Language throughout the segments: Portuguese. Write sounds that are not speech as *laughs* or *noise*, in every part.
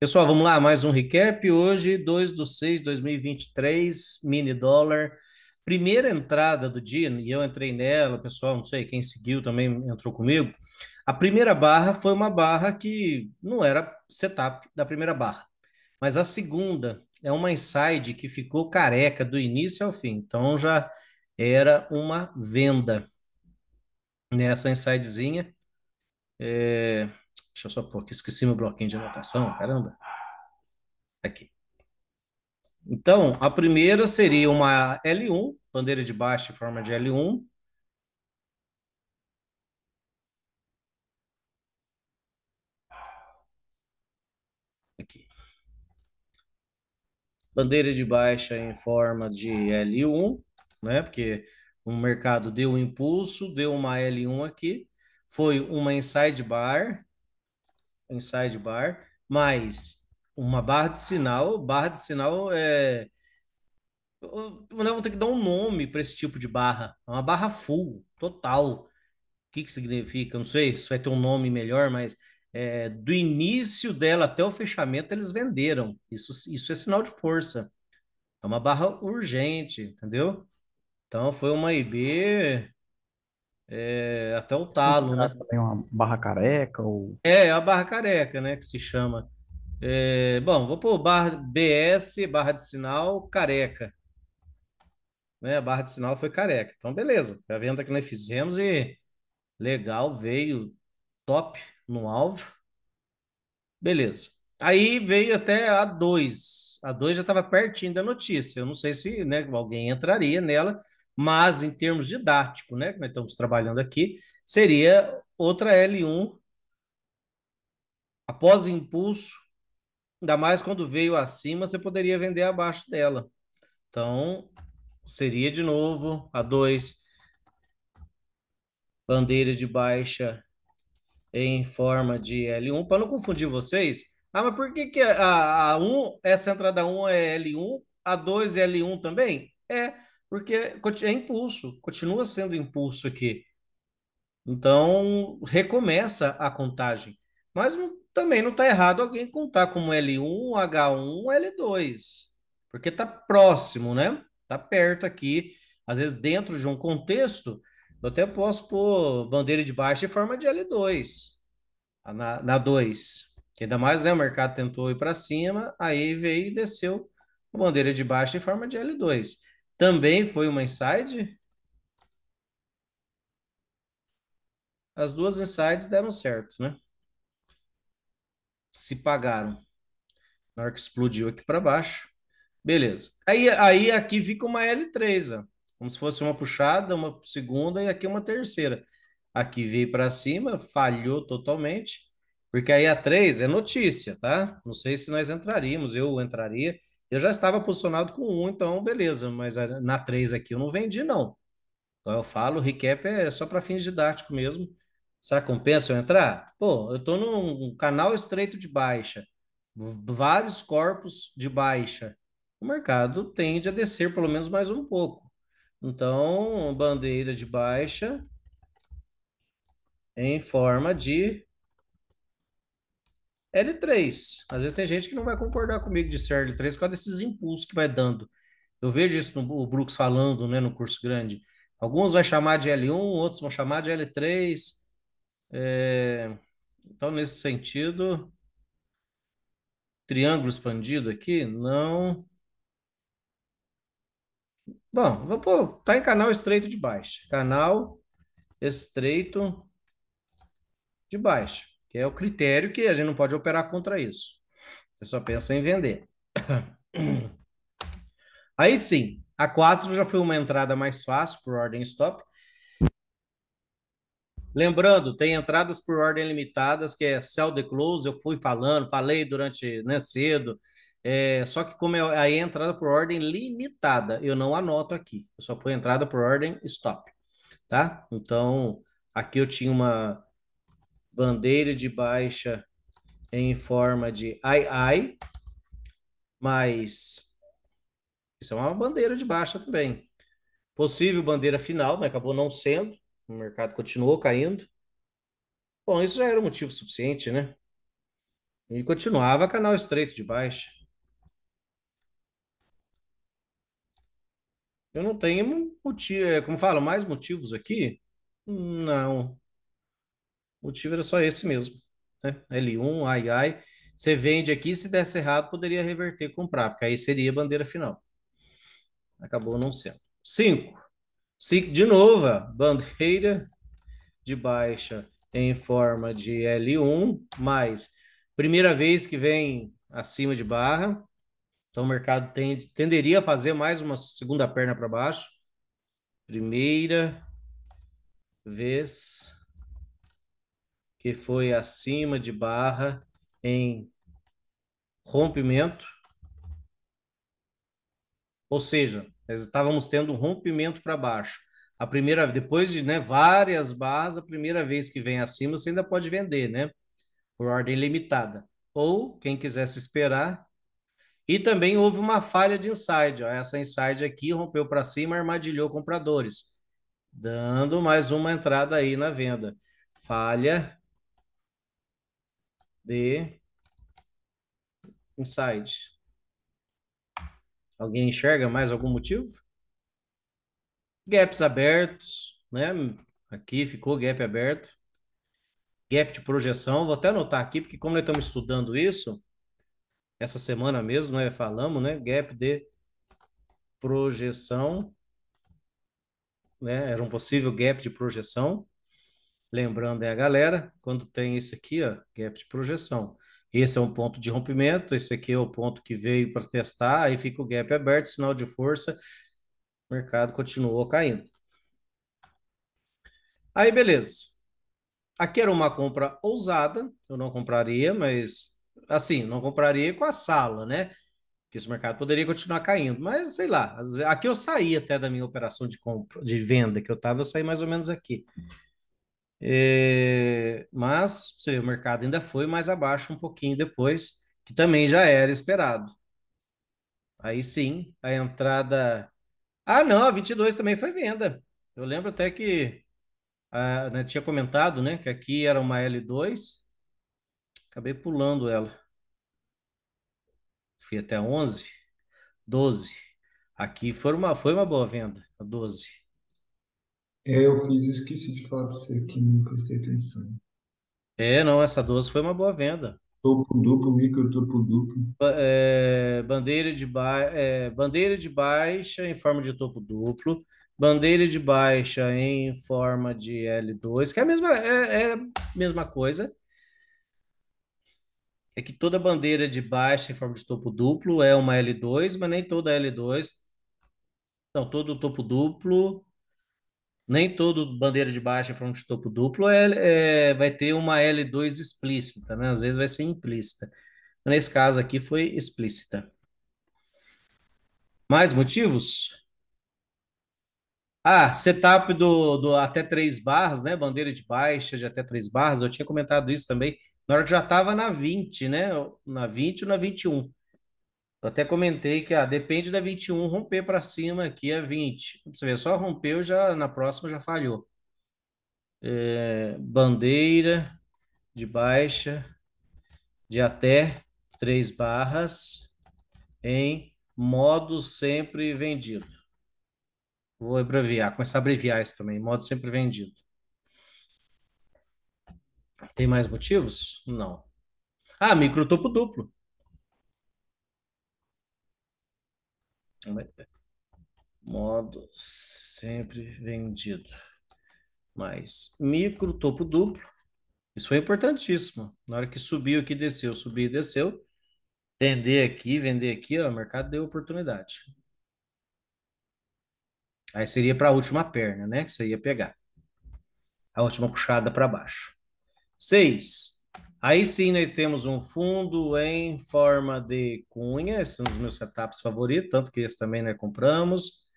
Pessoal, vamos lá, mais um recap. Hoje, 2 do 6 de 2023, mini dólar. Primeira entrada do dia, e eu entrei nela, pessoal, não sei, quem seguiu também entrou comigo. A primeira barra foi uma barra que não era setup da primeira barra, mas a segunda é uma inside que ficou careca do início ao fim, então já era uma venda nessa insidezinha. É, Deixa eu só pôr aqui, esqueci meu bloquinho de anotação, caramba. Aqui. Então, a primeira seria uma L1, bandeira de baixo em forma de L1. Aqui. Bandeira de baixa em forma de L1, né? Porque o mercado deu um impulso, deu uma L1 aqui, foi uma inside bar, inside bar, mas uma barra de sinal, barra de sinal é né, vou ter que dar um nome para esse tipo de barra. É uma barra full, total. O que, que significa? Não sei se vai ter um nome melhor, mas é, do início dela até o fechamento eles venderam. Isso, isso é sinal de força. É uma barra urgente, entendeu? Então foi uma IB é, até o talo, né? Tem uma barra careca ou... É, é, a barra careca, né, que se chama. É, bom, vou pôr barra BS, barra de sinal, careca. Né, a barra de sinal foi careca. Então, beleza. Foi a venda que nós fizemos e legal, veio top no alvo. Beleza. Aí veio até a 2. A 2 já estava pertinho da notícia. Eu não sei se né, alguém entraria nela, mas em termos didático, né, que nós estamos trabalhando aqui, seria outra L1 após impulso, ainda mais quando veio acima, você poderia vender abaixo dela. Então, seria de novo a 2 bandeira de baixa em forma de L1, para não confundir vocês. Ah, mas por que, que a, a 1, essa entrada 1 é L1, a 2 é L1 também? É, porque é impulso, continua sendo impulso aqui. Então, recomeça a contagem. Mas não, também não está errado alguém contar como L1, H1, L2, porque está próximo, né? Está perto aqui. Às vezes, dentro de um contexto, eu até posso pôr bandeira de baixo em forma de L2, na, na 2. Que ainda mais, né? O mercado tentou ir para cima, aí veio e desceu a bandeira de baixo em forma de L2 também foi uma inside? As duas insides deram certo, né? Se pagaram. Na hora que explodiu aqui para baixo. Beleza. Aí, aí aqui fica uma L3, ó. Como se fosse uma puxada, uma segunda e aqui uma terceira. Aqui veio para cima, falhou totalmente. Porque aí a 3 é notícia, tá? Não sei se nós entraríamos, eu entraria. Eu já estava posicionado com um, então beleza, mas na três aqui eu não vendi, não. Então eu falo, recap é só para fins didáticos mesmo. Será que compensa eu entrar? Pô, eu estou num canal estreito de baixa, vários corpos de baixa. O mercado tende a descer pelo menos mais um pouco. Então, bandeira de baixa em forma de L3. Às vezes tem gente que não vai concordar comigo de ser L3 por causa desses impulsos que vai dando. Eu vejo isso no o Brooks falando né, no curso grande. Alguns vai chamar de L1, outros vão chamar de L3. É... Então, nesse sentido, triângulo expandido aqui, não. Bom, vou pôr, tá em canal estreito de baixo. Canal estreito de baixo que é o critério que a gente não pode operar contra isso. Você só pensa em vender. *clears throat* Aí sim, a 4 já foi uma entrada mais fácil por ordem stop. Lembrando, tem entradas por ordem limitadas, que é sell the close, eu fui falando, falei durante né, cedo. É, só que como é aí é entrada por ordem limitada, eu não anoto aqui. Eu só põe entrada por ordem stop, tá? Então, aqui eu tinha uma bandeira de baixa em forma de ai ai, mas isso é uma bandeira de baixa também. Possível bandeira final, mas acabou não sendo, o mercado continuou caindo. Bom, isso já era motivo suficiente, né? E continuava canal estreito de baixa. Eu não tenho motivo, é, como falo, mais motivos aqui? Não. O motivo era só esse mesmo. Né? L1, ai, ai. Você vende aqui, se desse errado, poderia reverter comprar, porque aí seria bandeira final. Acabou não sendo. 5. de novo, a bandeira de baixa em forma de L1, mais primeira vez que vem acima de barra. Então o mercado tende, tenderia a fazer mais uma segunda perna para baixo. Primeira vez que foi acima de barra em rompimento. Ou seja, nós estávamos tendo um rompimento para baixo. A primeira, depois de né, várias barras, a primeira vez que vem acima, você ainda pode vender, né? Por ordem limitada. Ou quem quisesse esperar. E também houve uma falha de inside. Ó. Essa inside aqui rompeu para cima, armadilhou compradores, dando mais uma entrada aí na venda. Falha de inside. Alguém enxerga mais algum motivo? Gaps abertos, né? Aqui ficou gap aberto. Gap de projeção, vou até anotar aqui, porque como nós estamos estudando isso, essa semana mesmo, nós né, falamos, né? Gap de projeção, né? Era um possível gap de projeção. Lembrando aí a galera, quando tem isso aqui, ó, gap de projeção. Esse é um ponto de rompimento, esse aqui é o ponto que veio para testar, aí fica o gap aberto, sinal de força, o mercado continuou caindo. Aí, beleza. Aqui era uma compra ousada, eu não compraria, mas assim, não compraria com a sala, né? Porque esse mercado poderia continuar caindo, mas sei lá. Aqui eu saí até da minha operação de compra, de venda que eu estava, eu saí mais ou menos aqui. É, mas o mercado ainda foi mais abaixo um pouquinho depois, que também já era esperado. Aí sim, a entrada. Ah, não, a 22 também foi venda. Eu lembro até que ah, né, tinha comentado né, que aqui era uma L2, acabei pulando ela. Fui até 11, 12. Aqui foi uma, foi uma boa venda, a 12 é Eu fiz, esqueci de falar para você que não prestei atenção. É, não, essa 12 foi uma boa venda. Topo duplo, micro topo duplo. é, bandeira de ba- é, bandeira de baixa em forma de topo duplo, bandeira de baixa em forma de L2, que é a mesma, é, é a mesma coisa. É que toda bandeira de baixa em forma de topo duplo é uma L2, mas nem toda L2. Não, todo topo duplo nem todo bandeira de baixa front de topo duplo é, é, vai ter uma L2 explícita, né? Às vezes vai ser implícita. Nesse caso aqui foi explícita. Mais motivos? Ah, setup do, do até três barras, né? Bandeira de baixa de até três barras. Eu tinha comentado isso também. Na hora que já estava na 20, né? Na 20 ou na 21. Eu até comentei que ah, depende da 21 romper para cima aqui a é 20. Você vê, só rompeu, já na próxima já falhou. É, bandeira de baixa de até três barras em modo sempre vendido. Vou abreviar, começar a abreviar isso também, modo sempre vendido. Tem mais motivos? Não. Ah, topo duplo. Modo sempre vendido. Mais micro, topo duplo. Isso foi importantíssimo. Na hora que subiu aqui, desceu, subiu e desceu. Vender aqui, vender aqui, ó, o mercado deu oportunidade. Aí seria para a última perna, né? Que você ia pegar. A última puxada para baixo. Seis. Aí sim, nós né, temos um fundo em forma de cunha, esse é um dos meus setups favoritos, tanto que esse também nós né, compramos.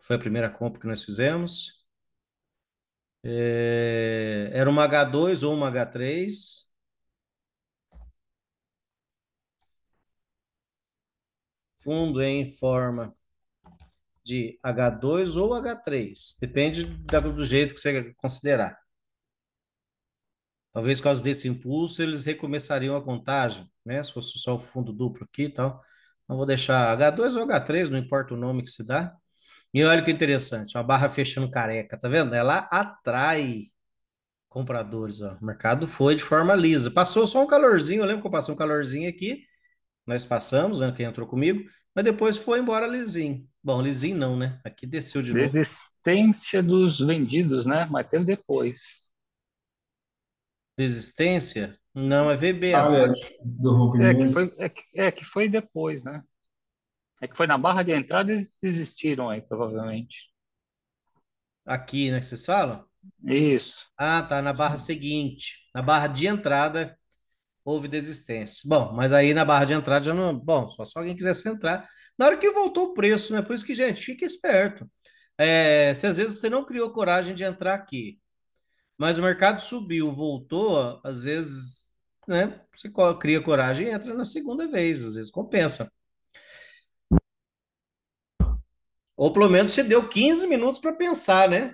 Foi a primeira compra que nós fizemos. É... Era uma H2 ou uma H3. Fundo em forma de H2 ou H3, depende do jeito que você considerar. Talvez por causa desse impulso eles recomeçariam a contagem, né? Se fosse só o fundo duplo aqui e tal. Então vou deixar H2 ou H3, não importa o nome que se dá. E olha que interessante, uma barra fechando careca, tá vendo? Ela atrai compradores, ó. O mercado foi de forma lisa. Passou só um calorzinho, eu lembro que eu passei um calorzinho aqui, nós passamos, né, quem entrou comigo, mas depois foi embora lisinho. Bom, lisinho não, né? Aqui desceu de Resistência novo. Resistência dos vendidos, né? Mas tem depois. Desistência? Não, é VBA. Ah, é, Olha, do É que, foi, é, que, é que foi depois, né? É que foi na barra de entrada eles desistiram aí, provavelmente. Aqui, né, que vocês falam? Isso. Ah, tá, na barra seguinte. Na barra de entrada houve desistência. Bom, mas aí na barra de entrada já não... Bom, só se alguém quisesse entrar. Na hora que voltou o preço, né? Por isso que, gente, fica esperto. É, se às vezes você não criou coragem de entrar aqui, mas o mercado subiu, voltou, às vezes, né? Você cria coragem e entra na segunda vez, às vezes compensa. Ou pelo menos você deu 15 minutos para pensar, né?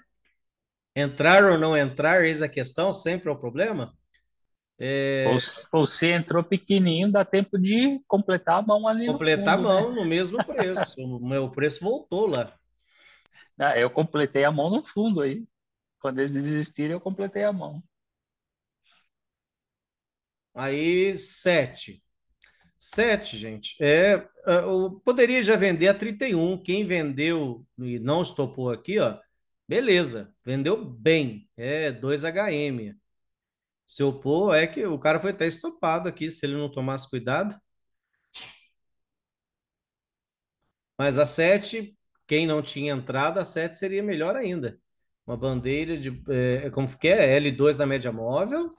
Entrar ou não entrar, eis a questão, sempre é o problema. É... Ou, se entrou pequenininho, dá tempo de completar a mão ali. Completar fundo, a né? mão né? no mesmo preço. *laughs* o meu preço voltou lá. Ah, eu completei a mão no fundo aí. Quando eles desistirem, eu completei a mão. Aí, sete. 7, gente, é, é, eu poderia já vender a 31. Quem vendeu e não estopou aqui, ó, beleza, vendeu bem, é 2HM. Se eu pôr, é que o cara foi até estopado aqui, se ele não tomasse cuidado. Mas a 7, quem não tinha entrado, a 7 seria melhor ainda uma bandeira de, é, é como que é? L2 da média móvel.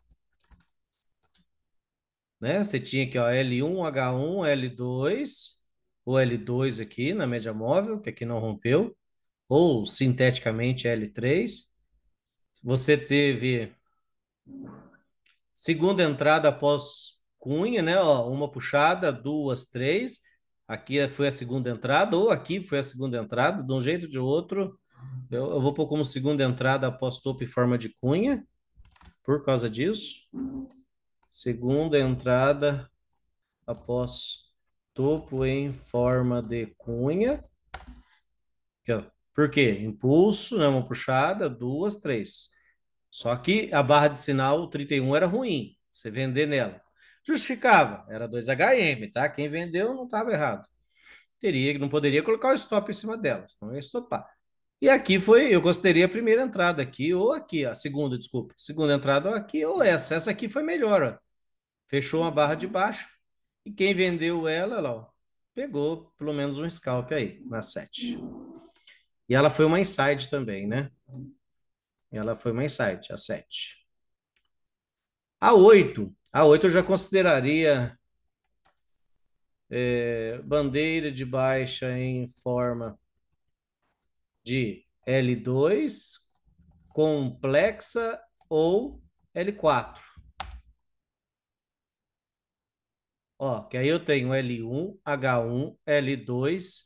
Né? Você tinha aqui, ó, L1, H1, L2, ou L2 aqui na média móvel, que aqui não rompeu, ou sinteticamente L3. Você teve segunda entrada após cunha, né? Ó, uma puxada, duas, três. Aqui foi a segunda entrada, ou aqui foi a segunda entrada, de um jeito ou de outro eu, eu vou pôr como segunda entrada após topo e forma de cunha, por causa disso. Segunda entrada após topo em forma de cunha. Aqui, ó. Por quê? Impulso, né? uma puxada, duas, três. Só que a barra de sinal 31 era ruim, você vender nela. Justificava, era 2HM, tá? Quem vendeu não estava errado. Teria, não poderia colocar o stop em cima dela, senão ia estopar. E aqui foi, eu gostaria a primeira entrada aqui, ou aqui, a segunda, desculpa. Segunda entrada ou aqui, ou essa. Essa aqui foi melhor, ó. Fechou uma barra de baixo. E quem vendeu ela, ó, pegou pelo menos um scalp aí, na 7. E ela foi uma inside também, né? Ela foi uma inside, a 7. A 8. A 8 eu já consideraria é, bandeira de baixa em forma de L2 complexa ou L4. Ó, que aí eu tenho L1, H1, L2,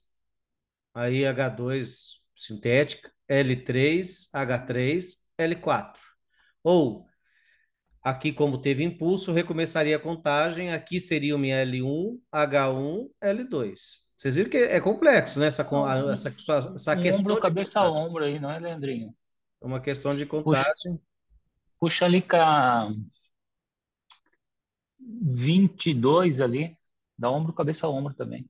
aí H2 sintética, L3, H3, L4. Ou, aqui como teve impulso, recomeçaria a contagem, aqui seria o minha L1, H1, L2. Vocês viram que é, é complexo, né? Essa, uhum. essa, essa, essa questão. Ombro, cabeça a ombro aí, não é, Leandrinho? É uma questão de contagem. Puxa, puxa ali com a 22 ali. Dá ombro, cabeça a ombro também.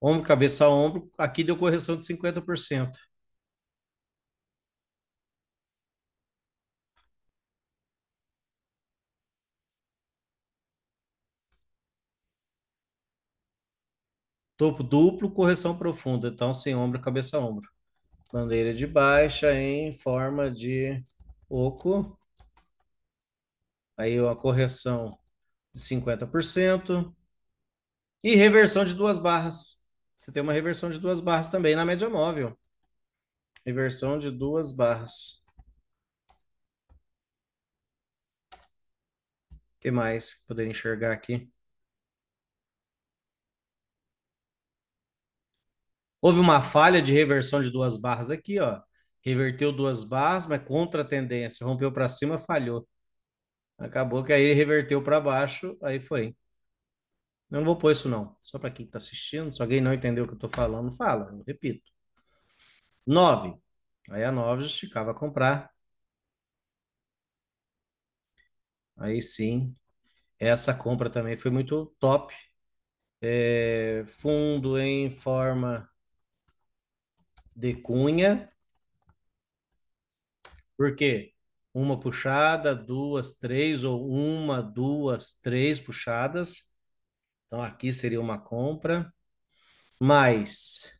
Ombro, cabeça a ombro. Aqui deu correção de 50%. Topo duplo, correção profunda, então sem ombro, cabeça ombro. Bandeira de baixa em forma de oco. Aí uma correção de 50%. E reversão de duas barras. Você tem uma reversão de duas barras também na média móvel. Reversão de duas barras. O que mais poder enxergar aqui? Houve uma falha de reversão de duas barras aqui, ó. Reverteu duas barras, mas contra a tendência. Rompeu para cima, falhou. Acabou que aí reverteu para baixo, aí foi. Eu não vou pôr isso, não. Só para quem está assistindo. Se alguém não entendeu o que eu estou falando, fala. Eu repito. 9. Aí a 9 justificava comprar. Aí sim. Essa compra também foi muito top. É, fundo em forma de cunha. Por quê? Uma puxada, duas, três, ou uma, duas, três puxadas. Então, aqui seria uma compra. Mais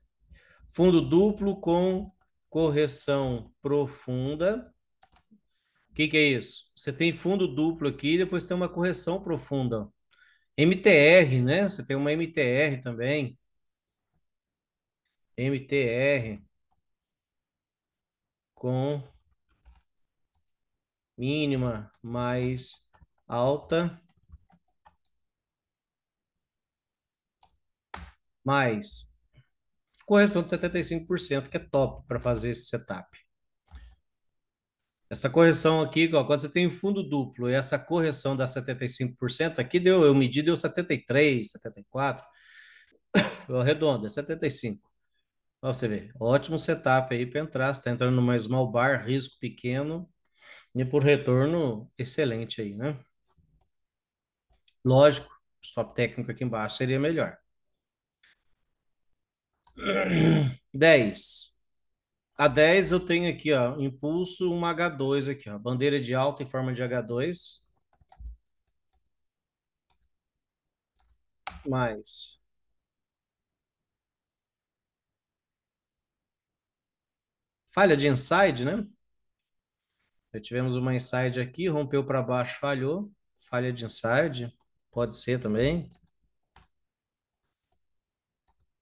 fundo duplo com correção profunda. O que, que, é isso? Você tem fundo duplo aqui, depois tem uma correção profunda. MTR, né? Você tem uma MTR também. MTR com mínima mais alta mais correção de 75%, que é top para fazer esse setup. Essa correção aqui, ó, quando você tem fundo duplo e essa correção dá 75%, aqui deu, eu medi, deu 73, 74. *coughs* Eu arredondo, é 75. Ó, você vê, ótimo setup aí para entrar. Você está entrando numa small bar, risco pequeno e por retorno excelente aí, né? Lógico, stop técnico aqui embaixo seria melhor. 10. *clears throat* A 10 eu tenho aqui, ó, impulso, uma H2 aqui, ó, bandeira de alta em forma de H2. Mais falha de inside, né? Já tivemos uma inside aqui, rompeu para baixo, falhou. Falha de inside, pode ser também.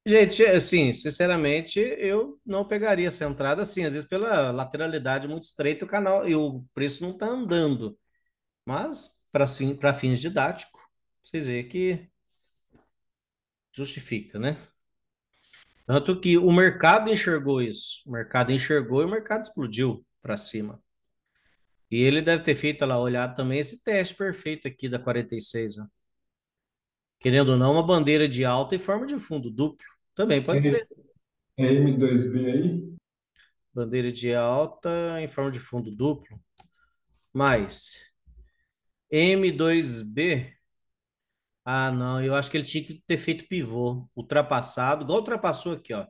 Gente, assim, sinceramente, eu não pegaria essa entrada assim, às vezes pela lateralidade muito estreita o canal e o preço não está andando. Mas para para fins didático, vocês veem que justifica, né? Tanto que o mercado enxergou isso. O mercado enxergou e o mercado explodiu para cima. E ele deve ter feito lá, olhar também esse teste perfeito aqui da 46. Ó. Né? Querendo ou não, uma bandeira de alta e forma de fundo duplo. Também pode ser. M2B aí? Bandeira de alta em forma de fundo duplo. Mais M2B ah, não, eu acho que ele tinha que ter feito pivô, ultrapassado, igual ultrapassou aqui, ó.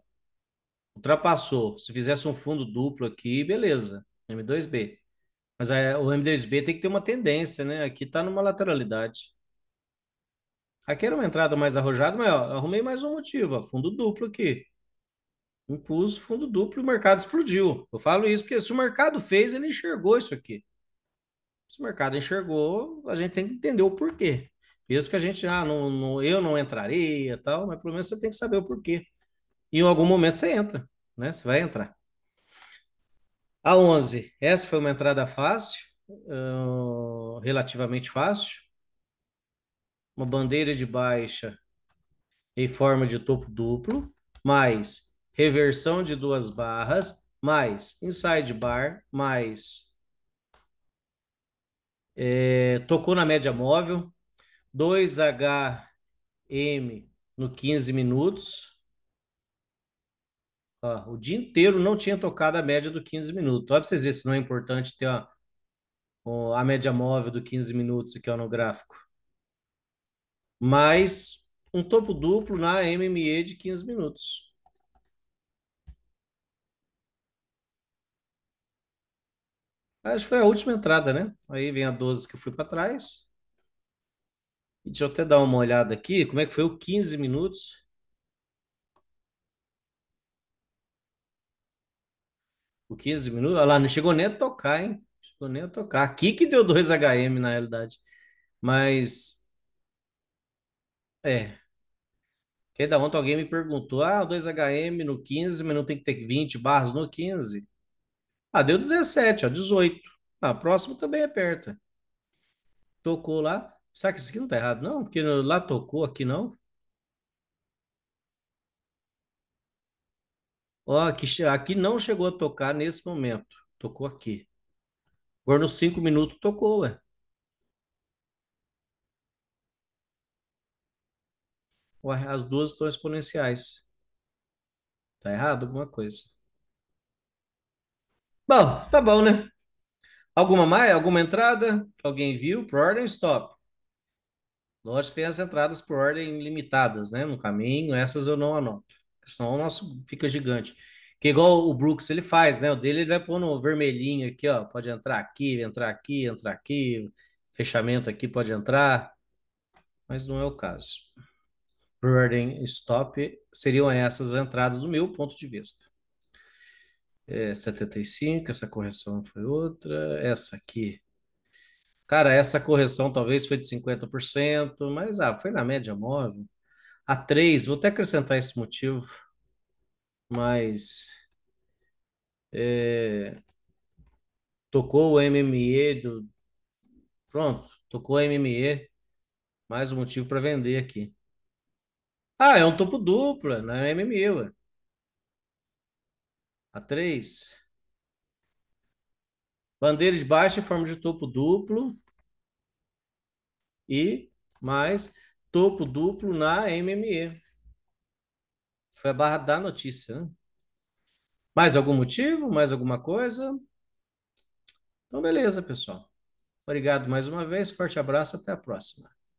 Ultrapassou. Se fizesse um fundo duplo aqui, beleza, M2B. Mas o M2B tem que ter uma tendência, né? Aqui tá numa lateralidade. Aqui era uma entrada mais arrojada, mas ó, arrumei mais um motivo, ó, fundo duplo aqui. Impulso, fundo duplo, o mercado explodiu. Eu falo isso porque se o mercado fez, ele enxergou isso aqui. Se o mercado enxergou, a gente tem que entender o porquê. Mesmo que a gente, ah, não, não, eu não entraria tal, mas pelo menos você tem que saber o porquê. E em algum momento você entra, né? Você vai entrar. A 11, essa foi uma entrada fácil, uh, relativamente fácil. Uma bandeira de baixa em forma de topo duplo, mais reversão de duas barras, mais inside bar, mais é, tocou na média móvel, 2HM no 15 minutos. Ó, o dia inteiro não tinha tocado a média do 15 minutos. Olha para vocês verem se não é importante ter a, a média móvel do 15 minutos aqui ó, no gráfico. Mas um topo duplo na MME de 15 minutos. Acho que foi a última entrada, né? Aí vem a 12 que eu fui para trás deixa eu até dar uma olhada aqui, como é que foi o 15 minutos? O 15 minutos, olha lá, não chegou nem a tocar, hein? Não chegou nem a tocar. Aqui que deu 2 HM, na realidade. Mas, é... Porque da ontem alguém me perguntou, ah, 2HM no 15, mas não tem que ter 20 barras no 15? Ah, deu 17, ó, 18. Ah, próximo também é perto. Tocou lá. Será que isso aqui não tá errado, não? Porque lá tocou, aqui não. Ó, aqui, aqui não chegou a tocar nesse momento. Tocou aqui. Agora nos cinco minutos tocou, ué. ué as duas estão exponenciais. Tá errado alguma coisa? Bom, tá bom, né? Alguma mais? Alguma entrada? Alguém viu? Pro ordem, stop. Lógico, tem as entradas por ordem limitadas, né? No caminho, essas eu não anoto. Senão o nosso fica gigante. Que igual o Brooks ele faz, né? O dele ele vai pôr no vermelhinho aqui, ó. Pode entrar aqui, entrar aqui, entrar aqui. Fechamento aqui pode entrar. Mas não é o caso. Por ordem stop, seriam essas entradas do meu ponto de vista. É, 75, essa correção foi outra. Essa aqui Cara, essa correção talvez foi de 50%, mas ah, foi na média móvel. A 3, vou até acrescentar esse motivo, mas é, tocou o MME do. Pronto, tocou o MME. Mais um motivo para vender aqui. Ah, é um topo duplo na é MME, ué. A 3. Bandeira de baixa em forma de topo duplo e mais topo duplo na MME. Foi a barra da notícia. Né? Mais algum motivo? Mais alguma coisa? Então, beleza, pessoal. Obrigado mais uma vez. Forte abraço. Até a próxima.